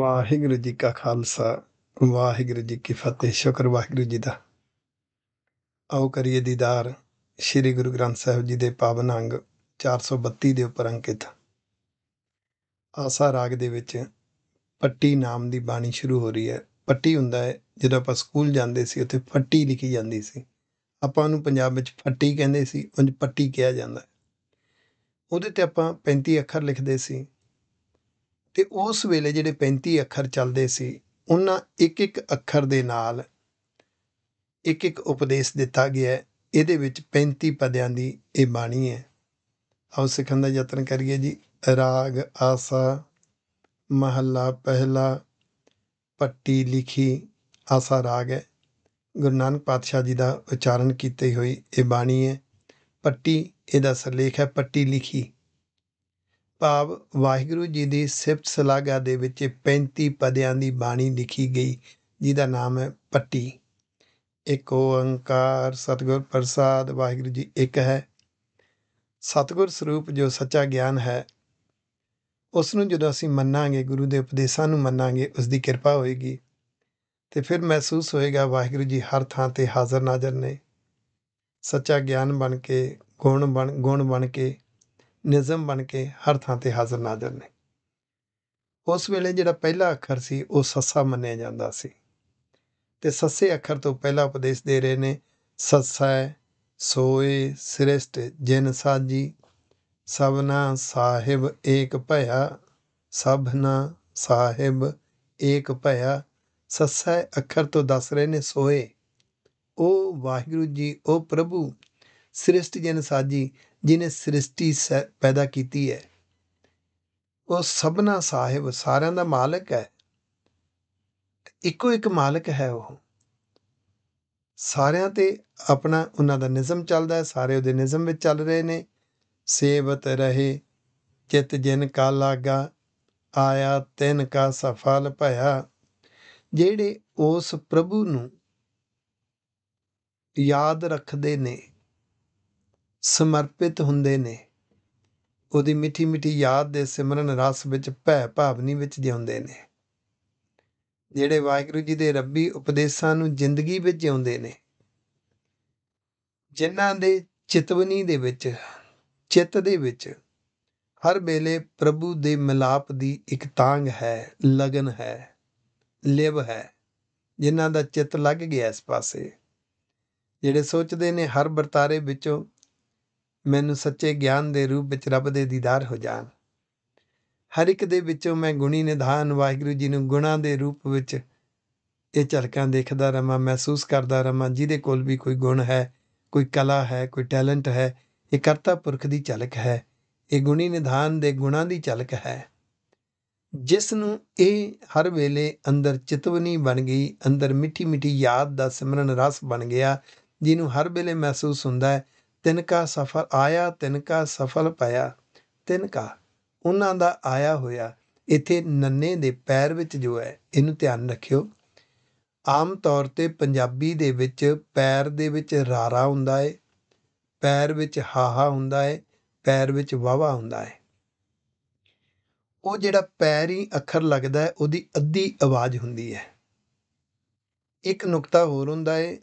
ਵਾਹਿਗੁਰੂ ਜੀ ਕਾ ਖਾਲਸਾ ਵਾਹਿਗੁਰੂ ਜੀ ਕੀ ਫਤਿਹ ਸ਼ੁਕਰ ਵਾਹਿਗੁਰੂ ਜੀ ਦਾ ਆਓ ਕਰੀਏ ਦੀਦਾਰ ਸ੍ਰੀ ਗੁਰੂ ਗ੍ਰੰਥ ਸਾਹਿਬ ਜੀ ਦੇ ਪਾਵਨ ਅੰਗ 432 ਦੇ ਉਪਰ ਅੰਕਿਤ ਆਸਾ ਰਾਗ ਦੇ ਵਿੱਚ ਪੱਟੀ ਨਾਮ ਦੀ ਬਾਣੀ ਸ਼ੁਰੂ ਹੋ ਰਹੀ ਹੈ ਪੱਟੀ ਹੁੰਦਾ ਹੈ ਜਦੋਂ ਆਪਾਂ ਸਕੂਲ ਜਾਂਦੇ ਸੀ ਉੱਥੇ ਪੱਟੀ ਲਿਖੀ ਜਾਂਦੀ ਸੀ ਆਪਾਂ ਉਹਨੂੰ ਪੰਜਾਬ ਵਿੱਚ ਪੱਟੀ ਕਹਿੰਦੇ ਸੀ ਉੰਜ ਪੱਟੀ ਕਿਹਾ ਜਾਂਦਾ ਉਹਦੇ ਤੇ ਆਪਾਂ 35 ਅੱਖਰ ਲਿਖਦੇ ਸੀ ਤੇ ਉਸ ਵੇਲੇ ਜਿਹੜੇ 35 ਅੱਖਰ ਚੱਲਦੇ ਸੀ ਉਹਨਾਂ ਇੱਕ ਇੱਕ ਅੱਖਰ ਦੇ ਨਾਲ ਇੱਕ ਇੱਕ ਉਪਦੇਸ਼ ਦਿੱਤਾ ਗਿਆ ਇਹਦੇ ਵਿੱਚ 35 ਪਦਿਆਂ ਦੀ ਇਹ ਬਾਣੀ ਹੈ ਆਓ ਸਿੱਖਣ ਦਾ ਯਤਨ ਕਰੀਏ ਜੀ ਰਾਗ ਆਸਾ ਮਹੱਲਾ ਪਹਿਲਾ ਪੱਟੀ ਲਿਖੀ ਆਸਾ ਰਾਗ ਹੈ ਗੁਰੂ ਨਾਨਕ ਪਾਤਸ਼ਾਹ ਜੀ ਦਾ ਉਚਾਰਨ ਕੀਤੇ ਹੋਈ ਇਹ ਬਾਣੀ ਹੈ ਪੱਟੀ ਇਹਦਾ ਸਰਲੇਖ ਹੈ ਪੱਟੀ ਲਿਖੀ ਭਾਵ ਵਾਹਿਗੁਰੂ ਜੀ ਦੀ ਸਿਫਤ ਸਲਾਗਾ ਦੇ ਵਿੱਚ 35 ਪਦਿਆਂ ਦੀ ਬਾਣੀ ਲਿਖੀ ਗਈ ਜਿਹਦਾ ਨਾਮ ਹੈ ਪੱਟੀ ਇੱਕ ਓੰਕਾਰ ਸਤਿਗੁਰ ਪ੍ਰਸਾਦ ਵਾਹਿਗੁਰੂ ਜੀ ਇੱਕ ਹੈ ਸਤਿਗੁਰ ਸਰੂਪ ਜੋ ਸੱਚਾ ਗਿਆਨ ਹੈ ਉਸ ਨੂੰ ਜਦੋਂ ਅਸੀਂ ਮੰਨਾਂਗੇ ਗੁਰੂ ਦੇ ਉਪਦੇਸ਼ਾਂ ਨੂੰ ਮੰਨਾਂਗੇ ਉਸ ਦੀ ਕਿਰਪਾ ਹੋਏਗੀ ਤੇ ਫਿਰ ਮਹਿਸੂਸ ਹੋਏਗਾ ਵਾਹਿਗੁਰੂ ਜੀ ਹਰ ਥਾਂ ਤੇ ਹਾਜ਼ਰ ਨਾਜ਼ਰ ਨੇ ਸੱਚਾ ਗਿਆਨ ਬਣ ਕੇ ਗੁਣ ਬਣ ਗੁਣ ਬਣ ਕੇ ਨਿਜ਼ਮ ਬਣ ਕੇ ਹਰ ਥਾਂ ਤੇ ਹਾਜ਼ਰ ਨਾਜ਼ਰ ਨੇ ਉਸ ਵੇਲੇ ਜਿਹੜਾ ਪਹਿਲਾ ਅੱਖਰ ਸੀ ਉਹ ਸੱਸਾ ਮੰਨਿਆ ਜਾਂਦਾ ਸੀ ਤੇ ਸੱਸੇ ਅੱਖਰ ਤੋਂ ਪਹਿਲਾ ਉਪਦੇਸ਼ ਦੇ ਰਹੇ ਨੇ ਸੱਸਾ ਸੋਏ ਸ੍ਰਿਸ਼ਟ ਜਨ ਸਾਜੀ ਸਭਨਾ ਸਾਹਿਬ ਏਕ ਭਇਆ ਸਭਨਾ ਸਾਹਿਬ ਏਕ ਭਇਆ ਸੱਸਾ ਅੱਖਰ ਤੋਂ ਦੱਸ ਰਹੇ ਨੇ ਸੋਏ ਉਹ ਵਾਹਿਗੁਰੂ ਜੀ ਉਹ ਪ੍ਰਭੂ ਸ੍ਰਿਸ਼ਟ ਜਨ ਸਾਜੀ ਜਿਨੇ ਸ੍ਰਿਸ਼ਟੀ ਪੈਦਾ ਕੀਤੀ ਹੈ ਉਹ ਸਭਨਾ ਸਾਹਿਬ ਸਾਰਿਆਂ ਦਾ ਮਾਲਕ ਹੈ ਇੱਕੋ ਇੱਕ ਮਾਲਕ ਹੈ ਉਹ ਸਾਰਿਆਂ ਤੇ ਆਪਣਾ ਉਹਨਾਂ ਦਾ ਨਿਜ਼ਮ ਚੱਲਦਾ ਹੈ ਸਾਰੇ ਉਹਦੇ ਨਿਜ਼ਮ ਵਿੱਚ ਚੱਲ ਰਹੇ ਨੇ ਸੇਵਤ ਰਹੇ ਚਿਤ ਜਿਨ ਕਾ ਲਾਗਾ ਆਇਆ ਤਿਨ ਕਾ ਸਫਲ ਭਇਆ ਜਿਹੜੇ ਉਸ ਪ੍ਰਭੂ ਨੂੰ ਯਾਦ ਰੱਖਦੇ ਨੇ ਸਮਰਪਿਤ ਹੁੰਦੇ ਨੇ ਉਹਦੀ ਮਿੱਠੀ ਮਿੱਠੀ ਯਾਦ ਦੇ ਸਿਮਰਨ ਰਸ ਵਿੱਚ ਭੈ ਭਾਵਨੀ ਵਿੱਚ ਜਿਉਂਦੇ ਨੇ ਜਿਹੜੇ ਵਾਹਿਗੁਰੂ ਜੀ ਦੇ ਰੱਬੀ ਉਪਦੇਸ਼ਾਂ ਨੂੰ ਜ਼ਿੰਦਗੀ ਵਿੱਚ ਜਿਉਂਦੇ ਨੇ ਜਿਨ੍ਹਾਂ ਦੇ ਚਿਤਵਨੀ ਦੇ ਵਿੱਚ ਚਿੱਤ ਦੇ ਵਿੱਚ ਹਰ ਵੇਲੇ ਪ੍ਰਭੂ ਦੇ ਮਿਲਾਪ ਦੀ ਇੱਕ ਤਾਂਗ ਹੈ ਲਗਨ ਹੈ ਲਿਵ ਹੈ ਜਿਨ੍ਹਾਂ ਦਾ ਚਿੱਤ ਲੱਗ ਗਿਆ ਇਸ ਪਾਸੇ ਜਿਹੜੇ ਸੋਚਦੇ ਨੇ ਹਰ ਵਰਤਾਰੇ ਵਿੱਚੋਂ ਮੈਨੂੰ ਸੱਚੇ ਗਿਆਨ ਦੇ ਰੂਪ ਵਿੱਚ ਰੱਬ ਦੇ ਦੀਦਾਰ ਹੋ ਜਾਣ ਹਰ ਇੱਕ ਦੇ ਵਿੱਚੋਂ ਮੈਂ ਗੁਣੀ ਨਿਧਾਨ ਵਾਹਿਗੁਰੂ ਜੀ ਨੂੰ ਗੁਣਾ ਦੇ ਰੂਪ ਵਿੱਚ ਇਹ ਝਲਕਾਂ ਦੇਖਦਾ ਰਹਾ ਮਹਿਸੂਸ ਕਰਦਾ ਰਹਾ ਜਿਹਦੇ ਕੋਲ ਵੀ ਕੋਈ ਗੁਣ ਹੈ ਕੋਈ ਕਲਾ ਹੈ ਕੋਈ ਟੈਲੈਂਟ ਹੈ ਇਹ ਕਰਤਾ ਪੁਰਖ ਦੀ ਝਲਕ ਹੈ ਇਹ ਗੁਣੀ ਨਿਧਾਨ ਦੇ ਗੁਣਾਂ ਦੀ ਝਲਕ ਹੈ ਜਿਸ ਨੂੰ ਇਹ ਹਰ ਵੇਲੇ ਅੰਦਰ ਚਿਤਵਨੀ ਬਣ ਗਈ ਅੰਦਰ ਮਿੱਠੀ ਮਿੱਠੀ ਯਾਦ ਦਾ ਸਿਮਰਨ ਰਸ ਬਣ ਗਿਆ ਜਿਹਨੂੰ ਹਰ ਵੇਲੇ ਮਹਿਸੂਸ ਹੁੰਦਾ ਹੈ ਕਾ ਸਫਰ ਆਇਆ ਤਿੰਨ ਕਾ ਸਫਲ ਪਾਇਆ ਕਾ ਉਹਨਾਂ ਦਾ ਆਇਆ ਹੋਇਆ ਇੱਥੇ ਨੰਨੇ ਦੇ ਪੈਰ ਵਿੱਚ ਜੋ ਹੈ ਇਹਨੂੰ ਧਿਆਨ ਰੱਖਿਓ ਆਮ ਤੌਰ ਤੇ ਪੰਜਾਬੀ ਦੇ ਵਿੱਚ ਪੈਰ ਦੇ ਵਿੱਚ ਰਾਰਾ ਹੁੰਦਾ ਹੈ ਪੈਰ ਵਿੱਚ ਹਾਹਾ ਹੁੰਦਾ ਹੈ ਪੈਰ ਵਿੱਚ ਵਾਵਾ ਹੁੰਦਾ ਹੈ ਉਹ ਜਿਹੜਾ ਪੈਰ ਹੀ ਅੱਖਰ ਲੱਗਦਾ ਹੈ ਉਹਦੀ ਅੱਧੀ ਆਵਾਜ਼ ਹੁੰਦੀ ਹੈ ਇੱਕ ਨੁਕਤਾ ਹੋਰ ਹੁੰਦਾ ਹੈ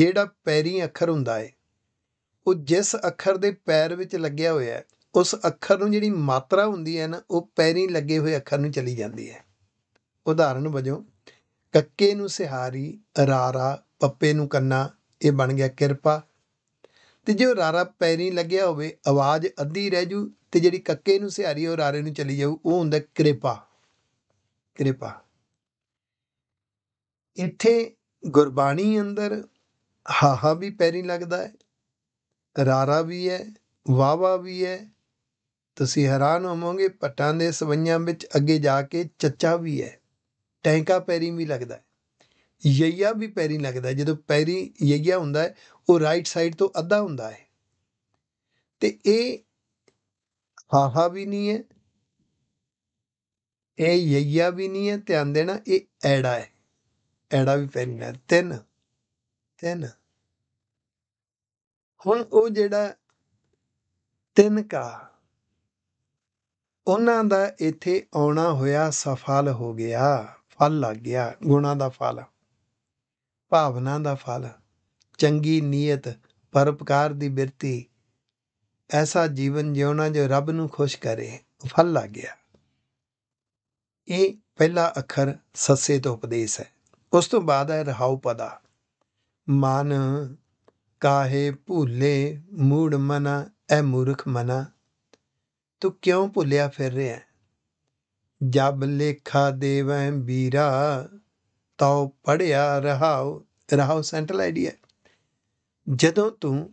ਜਿਹੜਾ ਪੈਰੀ ਅੱਖਰ ਹੁੰਦਾ ਹੈ ਉਹ ਜਿਸ ਅੱਖਰ ਦੇ ਪੈਰ ਵਿੱਚ ਲੱਗਿਆ ਹੋਇਆ ਹੈ ਉਸ ਅੱਖਰ ਨੂੰ ਜਿਹੜੀ ਮਾਤਰਾ ਹੁੰਦੀ ਹੈ ਨਾ ਉਹ ਪੈਰੀ ਲੱਗੇ ਹੋਏ ਅੱਖਰ ਨੂੰ ਚਲੀ ਜਾਂਦੀ ਹੈ ਉਦਾਹਰਨ ਵਜੋਂ ਕੱਕੇ ਨੂੰ ਸਿਹਾਰੀ ਰਾਰਾ ਪੱਪੇ ਨੂੰ ਕੰਨਾ ਇਹ ਬਣ ਗਿਆ ਕਿਰਪਾ ਤੇ ਜੇ ਰਾਰਾ ਪੈਰੀ ਲੱਗਿਆ ਹੋਵੇ ਆਵਾਜ਼ ਅੱਧੀ ਰਹਿ ਜੂ ਤੇ ਜਿਹੜੀ ਕੱਕੇ ਨੂੰ ਸਿਹਾਰੀ ਉਹ ਰਾਰੇ ਨੂੰ ਚਲੀ ਜਾਊ ਉਹ ਹੁੰਦਾ ਕਿਰਪਾ ਕਿਰਪਾ ਇੱਥੇ ਗੁਰਬਾਣੀ ਅੰਦਰ ਹਾਹਾ ਵੀ ਪੈਰੀ ਲੱਗਦਾ ਹੈ ਰਾਰਾ ਵੀ ਹੈ ਵਾਵਾ ਵੀ ਹੈ ਤੁਸੀਂ ਹੈਰਾਨ ਹੋਵੋਗੇ ਪਟਾਂ ਦੇ ਸਵਈਆਂ ਵਿੱਚ ਅੱਗੇ ਜਾ ਕੇ ਚੱਚਾ ਵੀ ਹੈ ਟੈਂਕਾ ਪੈਰੀ ਵੀ ਲੱਗਦਾ ਹੈ ਯਈਆ ਵੀ ਪੈਰੀ ਲੱਗਦਾ ਜਦੋਂ ਪੈਰੀ ਯਈਆ ਹੁੰਦਾ ਹੈ ਉਹ ਰਾਈਟ ਸਾਈਡ ਤੋਂ ਅੱਧਾ ਹੁੰਦਾ ਹੈ ਤੇ ਇਹ ਹਾਹਾ ਵੀ ਨਹੀਂ ਹੈ ਇਹ ਯਈਆ ਵੀ ਨਹੀਂ ਹੈ ਧਿਆਨ ਦੇਣਾ ਇਹ ਐੜਾ ਹੈ ਐੜਾ ਵੀ ਪੈਣਾ ਤਿੰਨ ਤਿੰਨ ਹੁਣ ਉਹ ਜਿਹੜਾ ਤਿੰਨ ਕਾ ਉਹਨਾਂ ਦਾ ਇੱਥੇ ਆਉਣਾ ਹੋਇਆ ਸਫਲ ਹੋ ਗਿਆ ਫਲ ਲੱਗ ਗਿਆ ਗੁਣਾ ਦਾ ਫਲ ਭਾਵਨਾ ਦਾ ਫਲ ਚੰਗੀ ਨੀਅਤ ਪਰਉਪਕਾਰ ਦੀ ਬਿਰਤੀ ਐਸਾ ਜੀਵਨ ਜਿਉਣਾ ਜੋ ਰੱਬ ਨੂੰ ਖੁਸ਼ ਕਰੇ ਫਲ ਲੱਗ ਗਿਆ ਇਹ ਪਹਿਲਾ ਅੱਖਰ ਸੱਸੇ ਤੋਂ ਉਪਦੇਸ਼ ਹੈ ਉਸ ਤੋਂ ਬਾਅਦ ਹੈ ਰਹਾਉ ਪਦਾ ਮਨ ਕਾਹੇ ਭੁੱਲੇ ਮੂੜ ਮਨਾ ਐ ਮੂਰਖ ਮਨਾ ਤੂੰ ਕਿਉਂ ਭੁੱਲਿਆ ਫਿਰ ਰਿਹਾ ਜਬ ਲੇਖਾ ਦੇਵੈ ਵੀਰਾ ਤਉ ਪੜਿਆ ਰਹਾਉ ਰਹਾਉ ਸੈਂਟਰਲ ਆਈਡੀਆ ਜਦੋਂ ਤੂੰ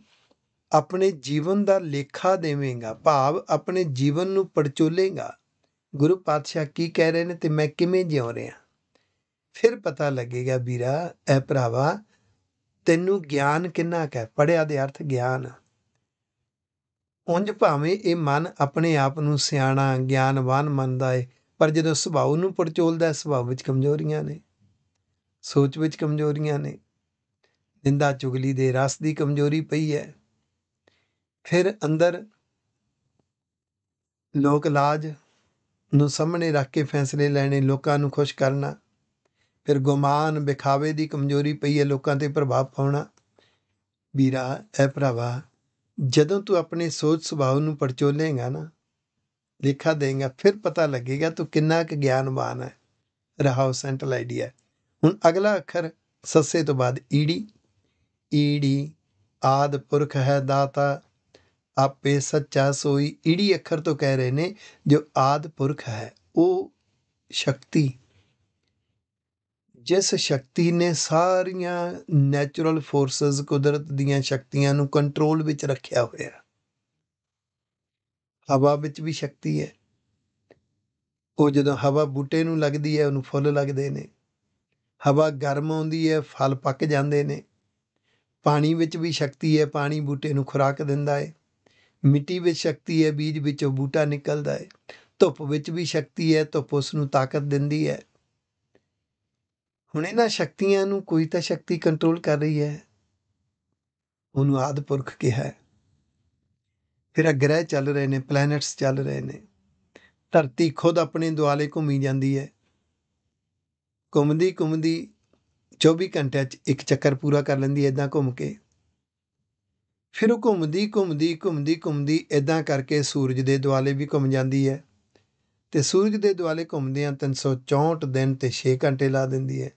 ਆਪਣੇ ਜੀਵਨ ਦਾ ਲੇਖਾ ਦੇਵੇਂਗਾ ਭਾਵ ਆਪਣੇ ਜੀਵਨ ਨੂੰ ਪਰਚੋਲੇਗਾ ਗੁਰੂ ਪਾਤਸ਼ਾਹ ਕੀ ਕਹਿ ਰਹੇ ਨੇ ਤੇ ਮੈਂ ਕਿਵੇਂ ਜਿਉ ਰਿਹਾ ਫਿਰ ਪਤਾ ਲੱਗੇਗਾ ਵੀਰਾ ਐ ਭਰਾਵਾ ਤੈਨੂੰ ਗਿਆਨ ਕਿੰਨਾ ਕਹਿ ਪੜਿਆ ਦੇ ਅਰਥ ਗਿਆਨ ਉੰਜ ਭਾਵੇਂ ਇਹ ਮਨ ਆਪਣੇ ਆਪ ਨੂੰ ਸਿਆਣਾ ਗਿਆਨਵਾਨ ਮੰਨਦਾ ਏ ਪਰ ਜਦੋਂ ਸੁਭਾਅ ਨੂੰ ਪਰਚੋਲਦਾ ਸੁਭਾਅ ਵਿੱਚ ਕਮਜ਼ੋਰੀਆਂ ਨੇ ਸੋਚ ਵਿੱਚ ਕਮਜ਼ੋਰੀਆਂ ਨੇ ਨਿੰਦਾ ਚੁਗਲੀ ਦੇ ਰਸ ਦੀ ਕਮਜ਼ੋਰੀ ਪਈ ਹੈ ਫਿਰ ਅੰਦਰ ਲੋਕ ਲਾਜ ਨੂੰ ਸਾਹਮਣੇ ਰੱਖ ਕੇ ਫੈਸਲੇ ਲੈਣੇ ਲੋਕਾਂ ਨੂੰ ਖੁਸ਼ ਕਰਨਾ ਫਿਰ ਗੁਮਾਨ ਵਿਖਾਵੇ ਦੀ ਕਮਜ਼ੋਰੀ ਪਈ ਹੈ ਲੋਕਾਂ ਤੇ ਪ੍ਰਭਾਵ ਪਾਉਣਾ ਵੀਰਾ ਐ ਭਰਾਵਾ ਜਦੋਂ ਤੂੰ ਆਪਣੇ ਸੋਚ ਸੁਭਾਅ ਨੂੰ ਪਰਚੋਲੇਗਾ ਨਾ ਲਿਖਾ ਦੇਗਾ ਫਿਰ ਪਤਾ ਲੱਗੇਗਾ ਤੂੰ ਕਿੰਨਾ ਕੁ ਗਿਆਨਵਾਨ ਹੈ ਰਹਾਉ ਸੈਂਟਰਲ ਆਈਡੀਆ ਹੁਣ ਅਗਲਾ ਅੱਖਰ ਸੱਸੇ ਤੋਂ ਬਾਅਦ ਈੜੀ ਈੜੀ ਆਦ ਪੁਰਖ ਹੈ ਦਾਤਾ ਆਪੇ ਸੱਚਾ ਸੋਈ ਈੜੀ ਅੱਖਰ ਤੋਂ ਕਹਿ ਰਹੇ ਨੇ ਜੋ ਆਦ ਪੁਰਖ ਹੈ ਉਹ ਸ਼ਕਤੀ ਜਿਸ ਸ਼ਕਤੀ ਨੇ ਸਾਰੀਆਂ ਨੇਚਰਲ ਫੋਰਸਸ ਕੁਦਰਤ ਦੀਆਂ ਸ਼ਕਤੀਆਂ ਨੂੰ ਕੰਟਰੋਲ ਵਿੱਚ ਰੱਖਿਆ ਹੋਇਆ ਹਵਾ ਵਿੱਚ ਵੀ ਸ਼ਕਤੀ ਹੈ ਉਹ ਜਦੋਂ ਹਵਾ ਬੂਟੇ ਨੂੰ ਲੱਗਦੀ ਹੈ ਉਹਨੂੰ ਫੁੱਲ ਲੱਗਦੇ ਨੇ ਹਵਾ ਗਰਮ ਹੁੰਦੀ ਹੈ ਫਲ ਪੱਕ ਜਾਂਦੇ ਨੇ ਪਾਣੀ ਵਿੱਚ ਵੀ ਸ਼ਕਤੀ ਹੈ ਪਾਣੀ ਬੂਟੇ ਨੂੰ ਖੁਰਾਕ ਦਿੰਦਾ ਹੈ ਮਿੱਟੀ ਵਿੱਚ ਸ਼ਕਤੀ ਹੈ ਬੀਜ ਵਿੱਚੋਂ ਬੂਟਾ ਨਿਕਲਦਾ ਹੈ ਧੁੱਪ ਵਿੱਚ ਵੀ ਸ਼ਕਤੀ ਹੈ ਧੁੱਪ ਉਸ ਨੂੰ ਤਾਕਤ ਦਿੰਦੀ ਹੈ ਹੁਣ ਇਹਨਾਂ ਸ਼ਕਤੀਆਂ ਨੂੰ ਕੋਈ ਤਾਂ ਸ਼ਕਤੀ ਕੰਟਰੋਲ ਕਰ ਰਹੀ ਹੈ ਉਹਨੂੰ ਆਦਪੁਰਖ ਕਿਹਾ ਹੈ ਫਿਰ ਗ੍ਰਹਿ ਚੱਲ ਰਹੇ ਨੇ ਪਲੈਨੈਟਸ ਚੱਲ ਰਹੇ ਨੇ ਧਰਤੀ ਖੁਦ ਆਪਣੇ ਦੁਆਲੇ ਘੁੰਮੀ ਜਾਂਦੀ ਹੈ ਘੁੰਮਦੀ ਘੁੰਮਦੀ 24 ਘੰਟਿਆਂ 'ਚ ਇੱਕ ਚੱਕਰ ਪੂਰਾ ਕਰ ਲੈਂਦੀ ਐਦਾਂ ਘੁੰਮ ਕੇ ਫਿਰ ਉਹ ਘੁੰਮਦੀ ਘੁੰਮਦੀ ਘੁੰਮਦੀ ਘੁੰਮਦੀ ਐਦਾਂ ਕਰਕੇ ਸੂਰਜ ਦੇ ਦੁਆਲੇ ਵੀ ਘੁੰਮ ਜਾਂਦੀ ਹੈ ਤੇ ਸੂਰਜ ਦੇ ਦੁਆਲੇ ਘੁੰਮਦਿਆਂ 364 ਦਿਨ ਤੇ 6 ਘੰਟੇ ਲਾ ਦਿੰਦੀ ਹੈ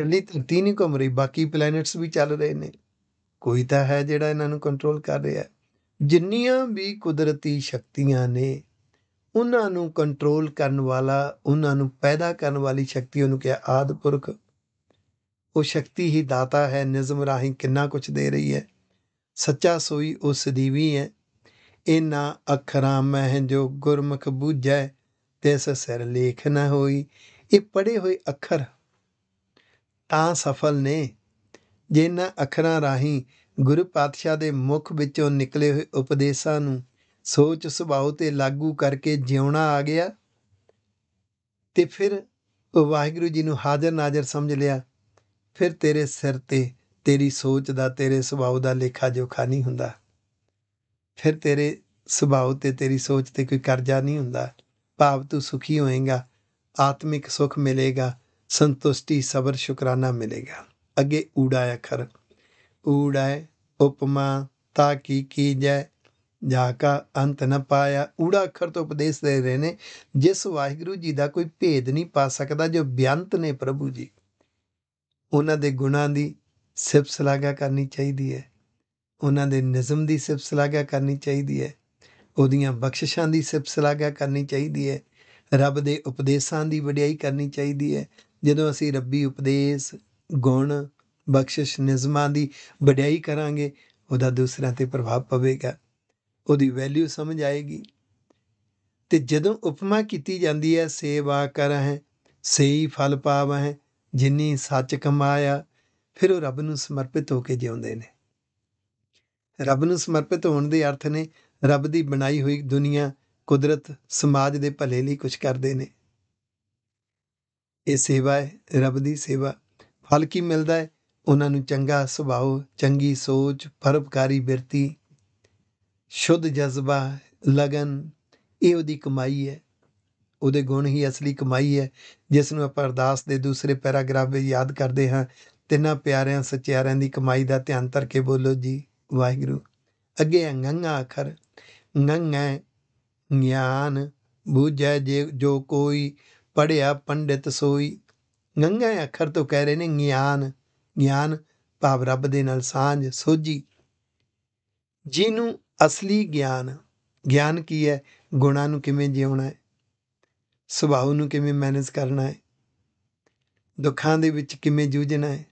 ਕੱਲੀ ਧਰਤੀ ਨਹੀਂ ਘੁੰਮ ਰਹੀ ਬਾਕੀ ਪਲੈਨਟਸ ਵੀ ਚੱਲ ਰਹੇ ਨੇ ਕੋਈ ਤਾਂ ਹੈ ਜਿਹੜਾ ਇਹਨਾਂ ਨੂੰ ਕੰਟਰੋਲ ਕਰ ਰਿਹਾ ਜਿੰਨੀਆਂ ਵੀ ਕੁਦਰਤੀ ਸ਼ਕਤੀਆਂ ਨੇ ਉਹਨਾਂ ਨੂੰ ਕੰਟਰੋਲ ਕਰਨ ਵਾਲਾ ਉਹਨਾਂ ਨੂੰ ਪੈਦਾ ਕਰਨ ਵਾਲੀ ਸ਼ਕਤੀ ਉਹਨੂੰ ਕਿਹਾ ਆਦਪੁਰਖ ਉਹ ਸ਼ਕਤੀ ਹੀ ਦਾਤਾ ਹੈ ਨਿਜ਼ਮ ਰਾਹੀਂ ਕਿੰਨਾ ਕੁਝ ਦੇ ਰਹੀ ਹੈ ਸੱਚਾ ਸੋਈ ਉਸ ਦੀ ਵੀ ਹੈ ਇਨਾ ਅਖਰਾਂ ਮਹ ਜੋ ਗੁਰਮੁਖ ਬੂਝੈ ਤਿਸ ਸਿਰ ਲੇਖ ਨਾ ਹੋਈ ਇਹ ਪੜੇ ਹੋਏ ਅੱਖਰ ਤਾਂ ਸਫਲ ਨੇ ਜਿਨ੍ਹਾਂ ਅੱਖਰਾਂ ਰਾਹੀਂ ਗੁਰੂ ਪਾਤਸ਼ਾਹ ਦੇ ਮੁਖ ਵਿੱਚੋਂ ਨਿਕਲੇ ਹੋਏ ਉਪਦੇਸ਼ਾਂ ਨੂੰ ਸੋਚ ਸੁਭਾਅ ਤੇ ਲਾਗੂ ਕਰਕੇ ਜਿਉਣਾ ਆ ਗਿਆ ਤੇ ਫਿਰ ਵਾਹਿਗੁਰੂ ਜੀ ਨੂੰ ਹਾਜ਼ਰ ਨਾਜ਼ਰ ਸਮਝ ਲਿਆ ਫਿਰ ਤੇਰੇ ਸਿਰ ਤੇ ਤੇਰੀ ਸੋਚ ਦਾ ਤੇਰੇ ਸੁਭਾਅ ਦਾ ਲੇਖਾ ਜੋਖਾ ਨਹੀਂ ਹੁੰਦਾ ਫਿਰ ਤੇਰੇ ਸੁਭਾਅ ਤੇ ਤੇਰੀ ਸੋਚ ਤੇ ਕੋਈ ਕਰਜ਼ਾ ਨਹੀਂ ਹੁੰਦਾ ਭਾਵ ਤੂੰ ਸੁਖੀ ਹੋਏਗਾ ਆਤਮਿਕ ਸੁਖ ਮਿਲੇਗਾ ਸੰਤੁਸ਼ਟੀ ਸਬਰ ਸ਼ੁਕਰਾਨਾ ਮਿਲੇਗਾ ਅੱਗੇ ਊੜਾ ਅਖਰ ਊੜਾ ਉਪਮਾ ਤਾਂ ਕੀ ਕੀਜੈ ਜਾ ਕਾ ਅੰਤ ਨ ਪਾਇਆ ਊੜਾ ਅੱਖਰ ਤੋਂ ਉਪਦੇਸ਼ ਦੇ ਰਹੇ ਨੇ ਜਿਸ ਵਾਹਿਗੁਰੂ ਜੀ ਦਾ ਕੋਈ ਭੇਦ ਨਹੀਂ ਪਾ ਸਕਦਾ ਜੋ ਬਿਆੰਤ ਨੇ ਪ੍ਰਭੂ ਜੀ ਉਹਨਾਂ ਦੇ ਗੁਣਾਂ ਦੀ ਸਿਫਤ ਸਲਾਗਾ ਕਰਨੀ ਚਾਹੀਦੀ ਹੈ ਉਹਨਾਂ ਦੇ ਨਿਜ਼ਮ ਦੀ ਸਿਫਤ ਸਲਾਗਾ ਕਰਨੀ ਚਾਹੀਦੀ ਹੈ ਉਹਦੀਆਂ ਬਖਸ਼ਿਸ਼ਾਂ ਦੀ ਸਿਫਤ ਸਲਾਗਾ ਕਰਨੀ ਚਾਹੀਦੀ ਹੈ ਰੱਬ ਦੇ ਉਪਦੇਸ਼ਾਂ ਦੀ ਵਡਿਆਈ ਕਰਨੀ ਚਾਹੀਦੀ ਹੈ ਜਦੋਂ ਅਸੀਂ ਰੱਬੀ ਉਪਦੇਸ਼ ਗੁਣ ਬਖਸ਼ਿਸ਼ ਨਿਜ਼ਮਾਂ ਦੀ ਵਡਿਆਈ ਕਰਾਂਗੇ ਉਹਦਾ ਦੂਸਰਿਆਂ ਤੇ ਪ੍ਰਭਾਵ ਪਵੇਗਾ ਉਹਦੀ ਵੈਲਿਊ ਸਮਝ ਆਏਗੀ ਤੇ ਜਦੋਂ ਉਪਮਾ ਕੀਤੀ ਜਾਂਦੀ ਹੈ ਸੇਵਾ ਕਰ ਹੈ ਸਹੀ ਫਲ ਪਾਵ ਹੈ ਜਿਨੀ ਸੱਚ ਕਮਾਇਆ ਫਿਰ ਉਹ ਰੱਬ ਨੂੰ ਸਮਰਪਿਤ ਹੋ ਕੇ ਜਿਉਂਦੇ ਨੇ ਰੱਬ ਨੂੰ ਸਮਰਪਿਤ ਹੋਣ ਦੇ ਅਰਥ ਨੇ ਰੱਬ ਦੀ ਬਣਾਈ ਹੋਈ ਦੁਨੀਆ ਕੁਦਰਤ ਸਮਾਜ ਦੇ ਭਲੇ ਲਈ ਕੁਝ ਕਰਦੇ ਨੇ ਇਹ ਸੇਵਾ ਹੈ ਰੱਬ ਦੀ ਸੇਵਾ ਫਲ ਕੀ ਮਿਲਦਾ ਹੈ ਉਹਨਾਂ ਨੂੰ ਚੰਗਾ ਸੁਭਾਅ ਚੰਗੀ ਸੋਚ ਪਰਉਪਕਾਰੀ ਬਿਰਤੀ ਸ਼ੁੱਧ ਜਜ਼ਬਾ ਲਗਨ ਇਹ ਉਹਦੀ ਕਮਾਈ ਹੈ ਉਹਦੇ ਗੁਣ ਹੀ ਅਸਲੀ ਕਮਾਈ ਹੈ ਜਿਸ ਨੂੰ ਆਪਾਂ ਅਰਦਾਸ ਦੇ ਦੂਸਰੇ ਪੈਰਾਗ੍ਰਾਫ ਵਿੱਚ ਯਾਦ ਕਰਦੇ ਹਾਂ ਤਿੰਨਾਂ ਪਿਆਰਿਆਂ ਸਚਿਆਰਿਆਂ ਦੀ ਕਮਾਈ ਦਾ ਧਿਆਨ ਧਰ ਕੇ ਬੋਲੋ ਜੀ ਵਾਹਿਗੁਰੂ ਅੱਗੇ ਅੰਗੰਗਾ ਅਖਰ ਨੰਗੈ ਗਿਆਨ ਬੂਝੈ ਜੇ ਜੋ ਕੋਈ ਪੜਿਆ ਪੰਡਿਤ ਸੋਈ ਨੰਗੈ ਅਖਰ ਤੋਂ ਕਹਿ ਰਹੇ ਨੇ ਗਿਆਨ ਗਿਆਨ ਭਾਵ ਰੱਬ ਦੇ ਨਾਲ ਸਾਂਝ ਸੋਝੀ ਜਿਹਨੂੰ ਅਸਲੀ ਗਿਆਨ ਗਿਆਨ ਕੀ ਹੈ ਗੁਣਾਂ ਨੂੰ ਕਿਵੇਂ ਜਿਉਣਾ ਹੈ ਸੁਭਾਅ ਨੂੰ ਕਿਵੇਂ ਮੈਨੇਜ ਕਰਨਾ ਹੈ ਦੁੱਖਾਂ ਦੇ ਵਿੱਚ ਕਿਵੇਂ ਜੂਝਣਾ ਹੈ